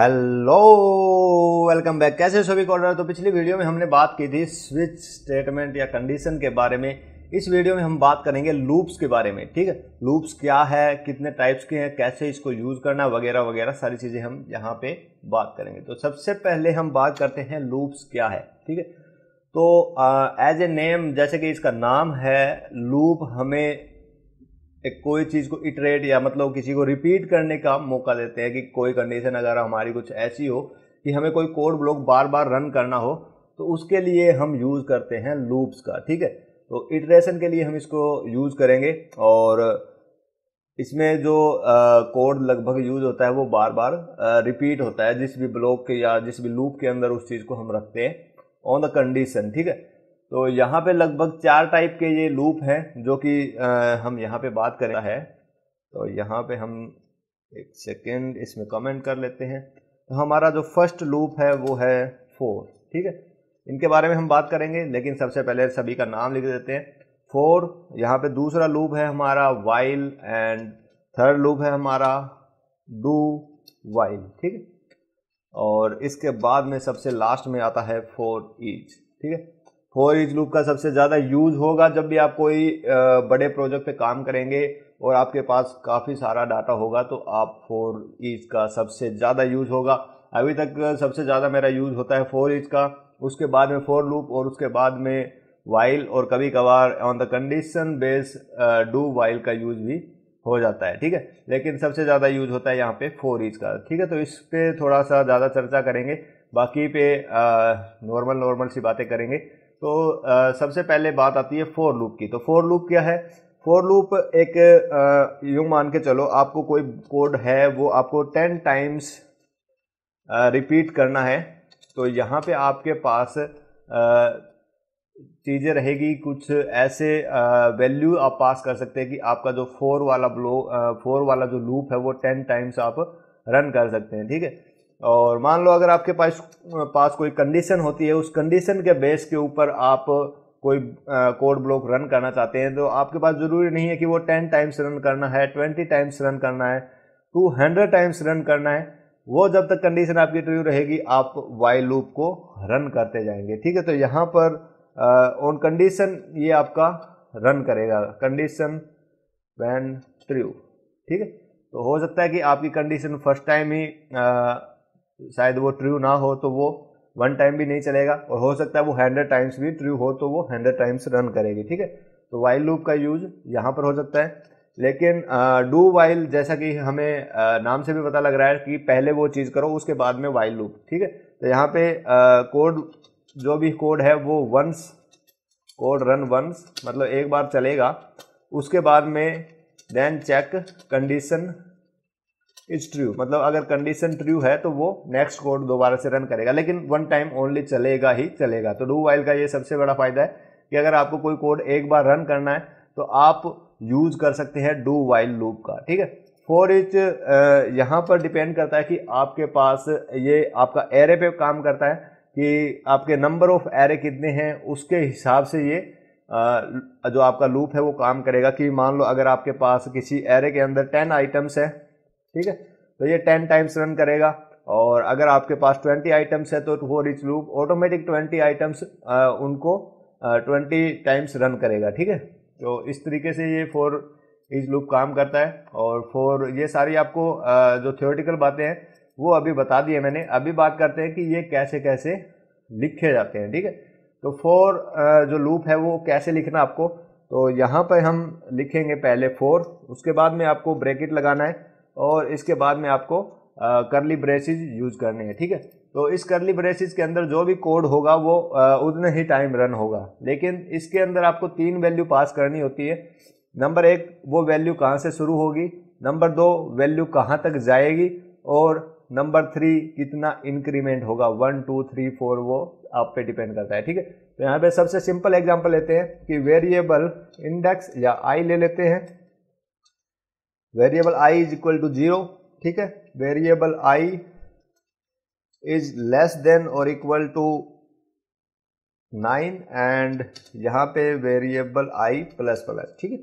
Hello welcome back कैसे सभी collar तो पिछली वीडियो में हमने बात की थी स्विच स्टेटमेंट या कंडीशन के बारे में इस वीडियो में हम बात करेंगे लूप्स के बारे में ठीक है लूप्स क्या है कितने टाइप्स के हैं कैसे इसको यूज़ करना वगैरह वगैरह सारी चीज़ें हम यहाँ पे बात करेंगे तो सबसे पहले हम बात करते हैं लूप्स क्या है ठीक है तो एज ए नेम जैसे कि इसका नाम है लूप हमें एक कोई चीज़ को इटरेट या मतलब किसी को रिपीट करने का मौका देते हैं कि कोई कंडीशन अगर हमारी कुछ ऐसी हो कि हमें कोई कोड ब्लॉक बार बार रन करना हो तो उसके लिए हम यूज़ करते हैं लूप्स का ठीक है तो इटरेशन के लिए हम इसको यूज़ करेंगे और इसमें जो कोड लगभग यूज़ होता है वो बार बार रिपीट होता है जिस भी ब्लॉक के या जिस भी लूप के अंदर उस चीज़ को हम रखते हैं ऑन द कंडीशन ठीक है तो यहाँ पे लगभग चार टाइप के ये लूप हैं जो कि हम यहाँ पे बात कर है तो यहाँ पे हम एक सेकेंड इसमें कमेंट कर लेते हैं तो हमारा जो फर्स्ट लूप है वो है फोर ठीक है इनके बारे में हम बात करेंगे लेकिन सबसे पहले सभी का नाम लिख देते हैं फोर यहाँ पे दूसरा लूप है हमारा वाइल एंड थर्ड लूप है हमारा डू वाइल ठीक है और इसके बाद में सबसे लास्ट में आता है फोर ईच ठीक है फोर इज लूप का सबसे ज़्यादा यूज होगा जब भी आप कोई बड़े प्रोजेक्ट पे काम करेंगे और आपके पास काफ़ी सारा डाटा होगा तो आप फोर इज का सबसे ज़्यादा यूज होगा अभी तक सबसे ज़्यादा मेरा यूज होता है फोर इज का उसके बाद में फ़ोर लूप और उसके बाद में वाइल और कभी कभार on the condition base do while का यूज भी हो जाता है ठीक है लेकिन सबसे ज़्यादा यूज होता है यहाँ पे फोर इज का ठीक है तो इस पर थोड़ा सा ज़्यादा चर्चा करेंगे बाकी पे नॉर्मल नॉर्मल सी बातें करेंगे तो आ, सबसे पहले बात आती है फोर लूप की तो फोर लूप क्या है फोर लूप एक यूँ मान के चलो आपको कोई कोड है वो आपको टेन टाइम्स रिपीट करना है तो यहाँ पे आपके पास चीज़ें रहेगी कुछ ऐसे वैल्यू आप पास कर सकते हैं कि आपका जो फोर वाला ब्लो फोर वाला जो लूप है वो टेन टाइम्स आप रन कर सकते हैं ठीक है और मान लो अगर आपके पास पास कोई कंडीशन होती है उस कंडीशन के बेस के ऊपर आप कोई कोड ब्लॉक रन करना चाहते हैं तो आपके पास ज़रूरी नहीं है कि वो टेन टाइम्स रन करना है ट्वेंटी टाइम्स रन करना है टू हंड्रेड टाइम्स रन करना है वो जब तक कंडीशन आपकी ट्रू रहेगी आप वाई लूप को रन करते जाएंगे ठीक है तो यहाँ पर ऑन कंडीशन ये आपका रन करेगा कंडीशन वैन ट्रू ठीक है तो हो सकता है कि आपकी कंडीशन फर्स्ट टाइम ही आ, शायद वो ट्रू ना हो तो वो वन टाइम भी नहीं चलेगा और हो सकता है वो हंड्रेड टाइम्स भी ट्रू हो तो वो हंड्रेड टाइम्स रन करेगी ठीक है तो वाइल लूप का यूज यहाँ पर हो सकता है लेकिन डू uh, वाइल जैसा कि हमें uh, नाम से भी पता लग रहा है कि पहले वो चीज़ करो उसके बाद में वाइल लूप ठीक है तो यहाँ पे कोड uh, जो भी कोड है वो वंस कोड रन वंस मतलब एक बार चलेगा उसके बाद में then check condition is true मतलब अगर कंडीशन ट्रू है तो वो नेक्स्ट कोड दोबारा से रन करेगा लेकिन वन टाइम ओनली चलेगा ही चलेगा तो डू वाइल का ये सबसे बड़ा फायदा है कि अगर आपको कोई कोड एक बार रन करना है तो आप यूज कर सकते हैं डू वाइल लूप का ठीक है फॉर इच यहाँ पर डिपेंड करता है कि आपके पास ये आपका एरे पे काम करता है कि आपके नंबर ऑफ एरे कितने हैं उसके हिसाब से ये जो आपका लूप है वो काम करेगा कि मान लो अगर आपके पास किसी एरे के अंदर टेन आइटम्स हैं ठीक है तो ये टेन टाइम्स रन करेगा और अगर आपके पास ट्वेंटी आइटम्स है तो वो each loop automatic twenty items उनको ट्वेंटी टाइम्स रन करेगा ठीक है तो इस तरीके से ये फोर इज लूप काम करता है और फोर ये सारी आपको जो थियोरटिकल बातें हैं वो अभी बता दी है मैंने अभी बात करते हैं कि ये कैसे कैसे लिखे जाते हैं ठीक है तो फोर जो लूप है वो कैसे लिखना आपको तो यहाँ पर हम लिखेंगे पहले फोर उसके बाद में आपको ब्रैकेट लगाना है और इसके बाद में आपको करली ब्रेसिस यूज करने हैं ठीक है तो इस करली ब्रेसिस के अंदर जो भी कोड होगा वो उतने ही टाइम रन होगा लेकिन इसके अंदर आपको तीन वैल्यू पास करनी होती है नंबर एक वो वैल्यू कहाँ से शुरू होगी नंबर दो वैल्यू कहाँ तक जाएगी और नंबर थ्री कितना इंक्रीमेंट होगा वन टू थ्री फोर वो आप पे डिपेंड करता है ठीक है तो यहाँ पे सबसे सिंपल एग्जांपल लेते हैं कि वेरिएबल इंडेक्स या आई ले लेते हैं variable I is equal to zero ठीक है variable I is less than और इक्वल टू नाइन एंड यहाँ पे वेरिएबल आई प्लस प्लस ठीक है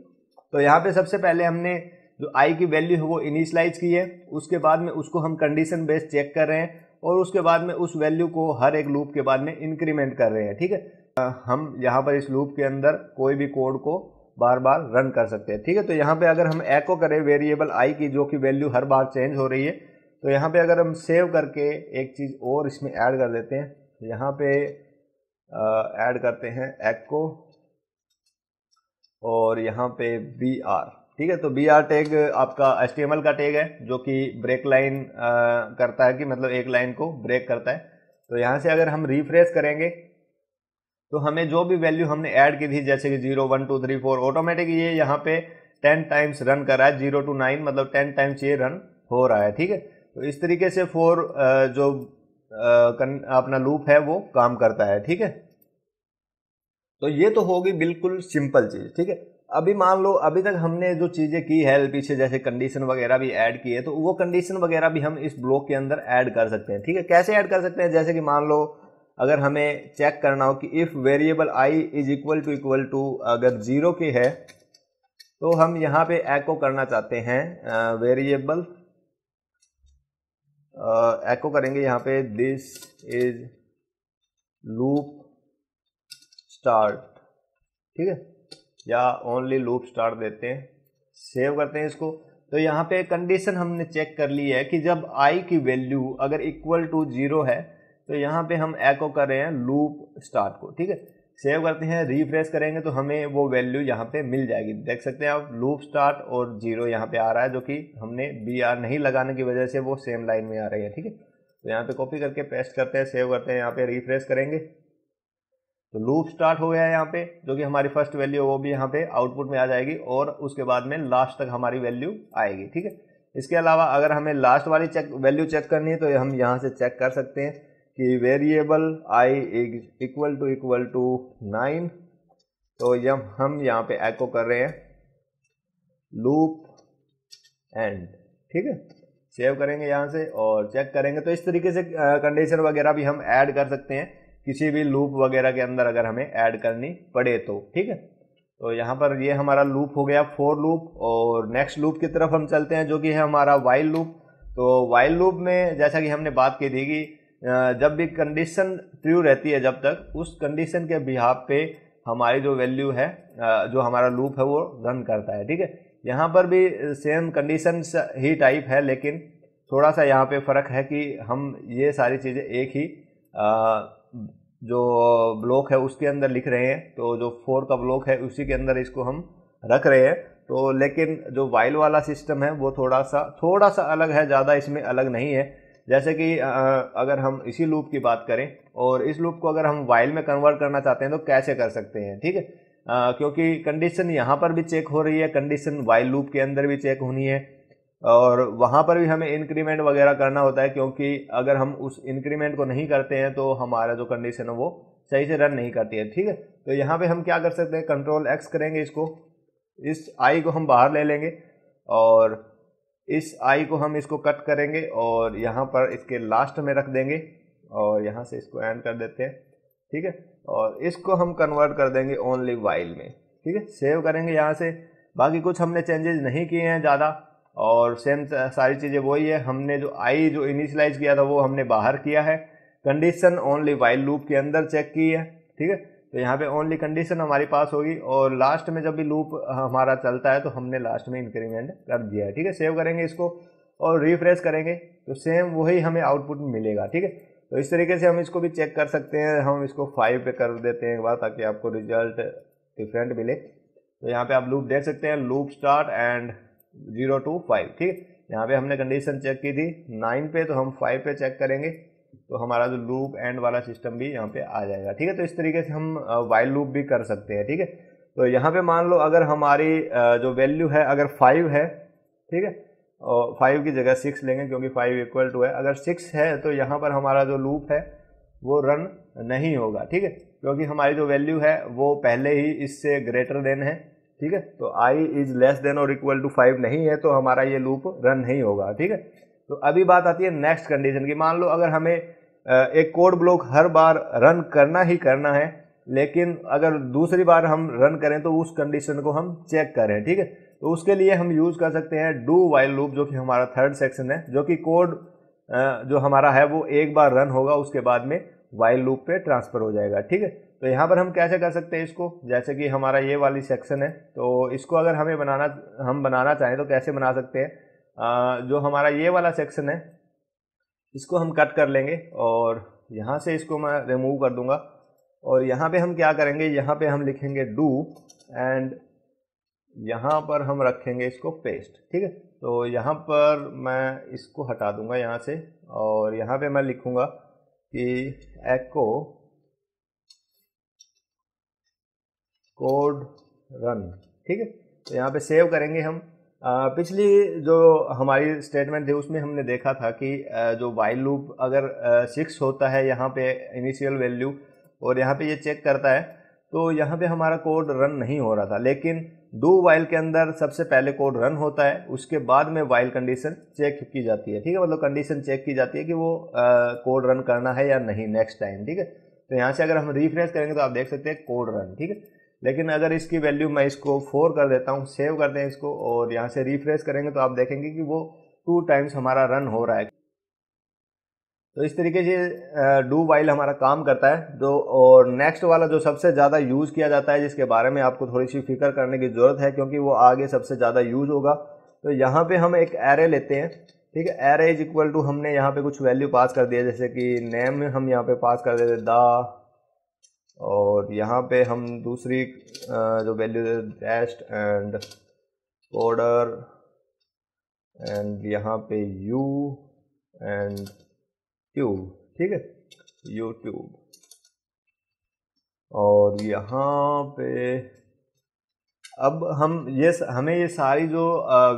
तो यहाँ पे सबसे पहले हमने जो आई की वैल्यू है वो इनिशलाइज की है उसके बाद में उसको हम कंडीशन बेस्ड चेक कर रहे हैं और उसके बाद में उस वैल्यू को हर एक लूप के बाद में इंक्रीमेंट कर रहे हैं ठीक है हम यहाँ पर इस लूप के अंदर कोई भी कोड को बार बार रन कर सकते हैं ठीक है तो यहाँ पे अगर हम एको करें वेरिएबल आई की जो कि वैल्यू हर बार चेंज हो रही है तो यहाँ पे अगर हम सेव करके एक चीज़ और इसमें ऐड कर देते हैं तो यहाँ पे ऐड करते हैं एको और यहाँ पे बी आर ठीक है तो बी आर टैग आपका एस का टैग है जो कि ब्रेक लाइन करता है कि मतलब एक लाइन को ब्रेक करता है तो यहाँ से अगर हम रिफ्रेश करेंगे तो हमें जो भी वैल्यू हमने ऐड की थी जैसे कि zero one two three four automatic ये यहाँ पे टेन टाइम्स रन कर रहा है जीरो टू नाइन मतलब टेन टाइम्स ये रन हो रहा है ठीक है तो इस तरीके से फोर जो अपना लूप है वो काम करता है ठीक है तो ये तो होगी बिल्कुल सिंपल चीज़ ठीक है अभी मान लो अभी तक हमने जो चीज़ें की है पीछे जैसे कंडीशन वगैरह भी ऐड की है तो वो कंडीशन वगैरह भी हम इस ब्लॉक के अंदर ऐड कर सकते हैं ठीक है कैसे ऐड कर सकते हैं जैसे कि मान लो अगर हमें चेक करना हो कि if variable I is equal to equal to अगर ज़ीरो की है तो हम यहाँ पे एको करना चाहते हैं वेरिएबल एको करेंगे यहाँ पे दिस इज लूप स्टार्ट ठीक है या ओनली लूप स्टार्ट देते हैं सेव करते हैं इसको तो यहाँ पे कंडीशन हमने चेक कर ली है कि जब आई की वैल्यू अगर इक्वल टू जीरो है तो यहाँ पे हम एको कर रहे हैं लूप स्टार्ट को ठीक है सेव करते हैं रिफ्रेश करेंगे तो हमें वो वैल्यू यहाँ पे मिल जाएगी देख सकते हैं आप लूप स्टार्ट और जीरो यहाँ पे आ रहा है जो कि हमने बी आर नहीं लगाने की वजह से वो सेम लाइन में आ रही है ठीक है तो यहाँ पे कॉपी करके पेस्ट करते हैं सेव करते हैं यहाँ पे रिफ्रेश करेंगे तो लूप स्टार्ट हो गया है यहाँ पे जो कि हमारी फर्स्ट वैल्यू वो भी यहाँ पे आउटपुट में आ जाएगी और उसके बाद में लास्ट तक हमारी वैल्यू आएगी ठीक है इसके अलावा अगर हमें लास्ट वाली चेक वैल्यू चेक करनी है तो हम यहाँ से चेक कर सकते हैं कि variable I equal to equal to nine तो जब हम यहाँ पे एको कर रहे हैं लूप एंड ठीक है सेव करेंगे यहाँ से और चेक करेंगे तो इस तरीके से कंडीशन वगैरह भी हम ऐड कर सकते हैं किसी भी लूप वगैरह के अंदर अगर हमें ऐड करनी पड़े तो ठीक है तो यहाँ पर ये हमारा लूप हो गया फोर लूप और नेक्स्ट लूप की तरफ हम चलते हैं जो कि है हमारा वाइल लूप तो वाइल लूप में जैसा कि हमने बात की थी कि जब भी कंडीशन ट्रू रहती है जब तक उस कंडीशन के बिहाब पे हमारी जो वैल्यू है जो हमारा लूप है वो रन करता है ठीक है यहाँ पर भी सेम कंडीशन ही टाइप है लेकिन थोड़ा सा यहाँ पे फ़र्क है कि हम ये सारी चीज़ें एक ही जो ब्लॉक है उसके अंदर लिख रहे हैं तो जो फोर का ब्लॉक है उसी के अंदर इसको हम रख रहे हैं तो लेकिन जो वाइल वाला सिस्टम है वो थोड़ा सा थोड़ा सा अलग है ज़्यादा इसमें अलग नहीं है जैसे कि अगर हम इसी लूप की बात करें और इस लूप को अगर हम वाइल में कन्वर्ट करना चाहते हैं तो कैसे कर सकते हैं ठीक है क्योंकि कंडीशन यहाँ पर भी चेक हो रही है कंडीशन वाइल लूप के अंदर भी चेक होनी है और वहाँ पर भी हमें इंक्रीमेंट वगैरह करना होता है क्योंकि अगर हम उस इंक्रीमेंट को नहीं करते हैं तो हमारा जो कंडीशन है वो सही से रन नहीं करती है ठीक है तो यहाँ पे हम क्या कर सकते हैं कंट्रोल एक्स करेंगे इसको इस आई को हम बाहर ले लेंगे और इस आई को हम इसको कट करेंगे और यहाँ पर इसके लास्ट में रख देंगे और यहाँ से इसको एंड कर देते हैं ठीक है और इसको हम कन्वर्ट कर देंगे ओनली वाइल में ठीक है सेव करेंगे यहाँ से बाकी कुछ हमने चेंजेस नहीं किए हैं ज़्यादा और सेम सारी चीज़ें वही है हमने जो आई जो इनिशलाइज किया था वो हमने बाहर किया है कंडीशन ओनली वाइल लूप के अंदर चेक की है ठीक है तो यहाँ पे ओनली कंडीशन हमारे पास होगी और लास्ट में जब भी लूप हमारा चलता है तो हमने लास्ट में इंक्रीमेंट कर दिया है ठीक है सेव करेंगे इसको और रिफ्रेश करेंगे तो सेम वही हमें आउटपुट मिलेगा ठीक है तो इस तरीके से हम इसको भी चेक कर सकते हैं हम इसको फाइव पे कर देते हैं एक बार ताकि आपको रिजल्ट डिफरेंट मिले तो यहाँ पे आप लूप देख सकते हैं loop start and zero to five ठीक है यहाँ पे हमने कंडीशन चेक की थी नाइन पे तो हम फाइव पे चेक करेंगे तो हमारा जो लूप एंड वाला सिस्टम भी यहाँ पे आ जाएगा ठीक है तो इस तरीके से हम वाइल लूप भी कर सकते हैं ठीक है थीके? तो यहाँ पे मान लो अगर हमारी जो वैल्यू है अगर फाइव है ठीक है और फाइव की जगह सिक्स लेंगे क्योंकि फाइव इक्वल टू है अगर सिक्स है तो यहाँ पर हमारा जो लूप है वो रन नहीं होगा ठीक है क्योंकि हमारी जो वैल्यू है वो पहले ही इससे ग्रेटर देन है ठीक है तो आई इज़ लेस देन और इक्वल टू फाइव नहीं है तो हमारा ये लूप रन नहीं होगा ठीक है तो अभी बात आती है नेक्स्ट कंडीशन की मान लो अगर हमें एक कोड ब्लॉक हर बार रन करना ही करना है लेकिन अगर दूसरी बार हम रन करें तो उस कंडीशन को हम चेक करें ठीक है तो उसके लिए हम यूज़ कर सकते हैं डू वाइल लूप जो कि हमारा थर्ड सेक्शन है जो कि कोड जो हमारा है वो एक बार रन होगा उसके बाद में वाइल लूप पे ट्रांसफ़र हो जाएगा ठीक है तो यहाँ पर हम कैसे कर सकते हैं इसको जैसे कि हमारा ये वाली सेक्शन है तो इसको अगर हमें बनाना हम बनाना चाहें तो कैसे बना सकते हैं जो हमारा ये वाला सेक्शन है इसको हम कट कर लेंगे और यहाँ से इसको मैं रिमूव कर दूंगा और यहाँ पे हम क्या करेंगे यहाँ पे हम लिखेंगे डू एंड यहाँ पर हम रखेंगे इसको पेस्ट ठीक है तो यहाँ पर मैं इसको हटा दूंगा यहाँ से और यहाँ पे मैं लिखूँगा कि एको कोड रन ठीक है तो यहाँ पे सेव करेंगे हम पिछली जो हमारी स्टेटमेंट थी उसमें हमने देखा था कि जो वाइल लूप अगर सिक्स होता है यहाँ पे इनिशियल वैल्यू और यहाँ पे ये चेक करता है तो यहाँ पे हमारा कोड रन नहीं हो रहा था लेकिन दो वाइल के अंदर सबसे पहले कोड रन होता है उसके बाद में वाइल कंडीशन चेक की जाती है ठीक है मतलब कंडीशन चेक की जाती है कि वो कोड रन करना है या नहीं नेक्स्ट टाइम ठीक है तो यहाँ से अगर हम रिफ्रेश करेंगे तो आप देख सकते हैं कोड रन ठीक है लेकिन अगर इसकी वैल्यू मैं इसको फोर कर देता हूँ सेव कर दें इसको और यहाँ से रिफ्रेश करेंगे तो आप देखेंगे कि वो टू टाइम्स हमारा रन हो रहा है तो इस तरीके से डू वाइल हमारा काम करता है जो और नेक्स्ट वाला जो सबसे ज़्यादा यूज़ किया जाता है जिसके बारे में आपको थोड़ी सी फिक्र करने की ज़रूरत है क्योंकि वो आगे सबसे ज़्यादा यूज़ होगा तो यहाँ पे हम एक एरे लेते हैं ठीक है एरे इज इक्वल टू हमने यहाँ पे कुछ वैल्यू पास कर दिया जैसे कि नेम हम यहाँ पे पास कर देते द और यहाँ पे हम दूसरी जो वैल्यू डैस्ट एंड ऑर्डर एंड यहाँ पे यू एंड ट्यूब ठीक है यूट्यूब और यहाँ पे अब हम ये हमें ये सारी जो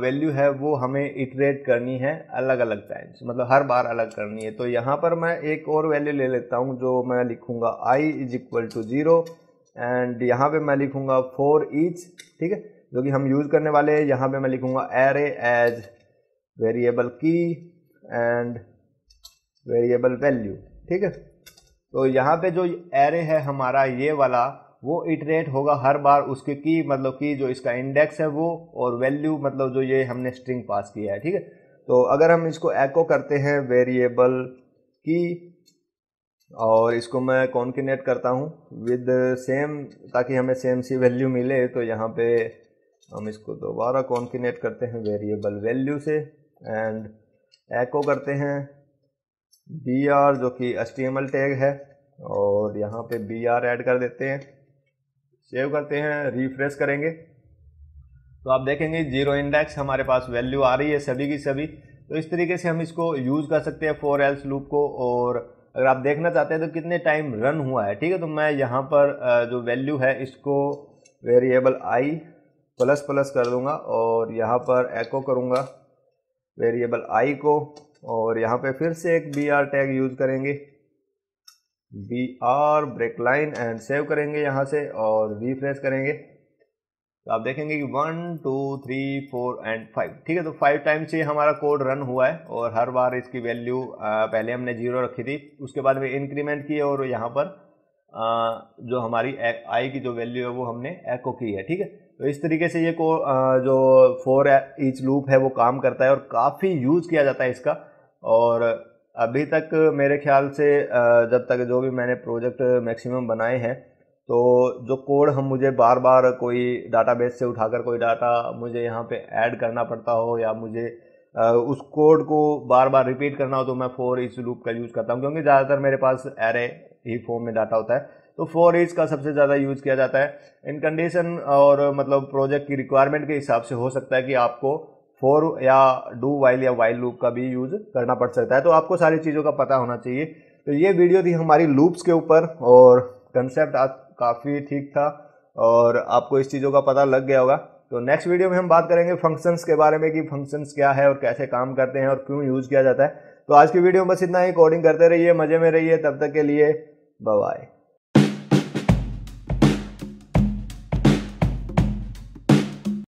वैल्यू है वो हमें इटरेट करनी है अलग अलग टाइम्स मतलब हर बार अलग करनी है तो यहाँ पर मैं एक और वैल्यू ले लेता हूँ जो मैं लिखूँगा I is equal to zero and यहाँ पे मैं लिखूँगा फोर ईच ठीक है जो कि हम यूज़ करने वाले हैं यहाँ पे मैं लिखूँगा array as variable key and variable value ठीक है तो यहाँ पर जो एरे है हमारा ये वाला वो इटरेट होगा हर बार उसके की मतलब की जो इसका इंडेक्स है वो और वैल्यू मतलब जो ये हमने स्ट्रिंग पास किया है ठीक है तो अगर हम इसको एको करते हैं वेरिएबल की और इसको मैं कॉन्किनेट करता हूँ विद सेम ताकि हमें सेम सी वैल्यू मिले तो यहाँ पे हम इसको दोबारा कॉन्किनेट करते हैं वेरिएबल वैल्यू से एंड एको करते हैं बी आर जो कि एस टैग है और यहाँ पे बी आर ऐड कर देते हैं सेव करते हैं रिफ्रेश करेंगे तो आप देखेंगे जीरो इंडेक्स हमारे पास वैल्यू आ रही है सभी की सभी तो इस तरीके से हम इसको यूज़ कर सकते हैं फोर एल्स लूप को और अगर आप देखना चाहते हैं तो कितने टाइम रन हुआ है ठीक है तो मैं यहाँ पर जो वैल्यू है इसको वेरिएबल आई प्लस प्लस कर दूँगा और यहाँ पर एको करूँगा वेरिएबल आई को और यहाँ पे फिर से एक बी आर टैग यूज़ करेंगे B R break line and save करेंगे यहाँ से और रिफ्रेश करेंगे तो आप देखेंगे कि one two three four and five ठीक है तो फाइव टाइम्स ये हमारा कोड रन हुआ है और हर बार इसकी वैल्यू पहले हमने जीरो रखी थी उसके बाद में इंक्रीमेंट की और यहाँ पर जो हमारी आई की जो वैल्यू है वो हमने एको की है ठीक है तो इस तरीके से ये को जो फोर ईच लूप है वो काम करता है और काफ़ी यूज़ किया जाता है इसका और अभी तक मेरे ख्याल से जब तक जो भी मैंने प्रोजेक्ट मैक्सिमम बनाए हैं तो जो कोड हम मुझे बार बार कोई डाटाबेस से उठाकर कोई डाटा मुझे यहाँ पे ऐड करना पड़ता हो या मुझे उस कोड को बार बार रिपीट करना हो तो मैं फोर ईच लूप का यूज़ करता हूँ क्योंकि ज़्यादातर मेरे पास एरे ही फॉर्म में डाटा होता है तो फोर इज का सबसे ज़्यादा यूज़ किया जाता है इन कंडीशन और मतलब प्रोजेक्ट की रिक्वायरमेंट के हिसाब से हो सकता है कि आपको फॉर या डू वाइल या वाइल लूप का भी यूज करना पड़ सकता है तो आपको सारी चीज़ों का पता होना चाहिए तो ये वीडियो थी हमारी लूप्स के ऊपर और कंसेप्ट काफ़ी ठीक था और आपको इस चीज़ों का पता लग गया होगा तो नेक्स्ट वीडियो में हम बात करेंगे फंक्शंस के बारे में कि फंक्शंस क्या है और कैसे काम करते हैं और क्यों यूज़ किया जाता है तो आज की वीडियो में बस इतना ही कोडिंग करते रहिए मज़े में रहिए तब तक के लिए बाय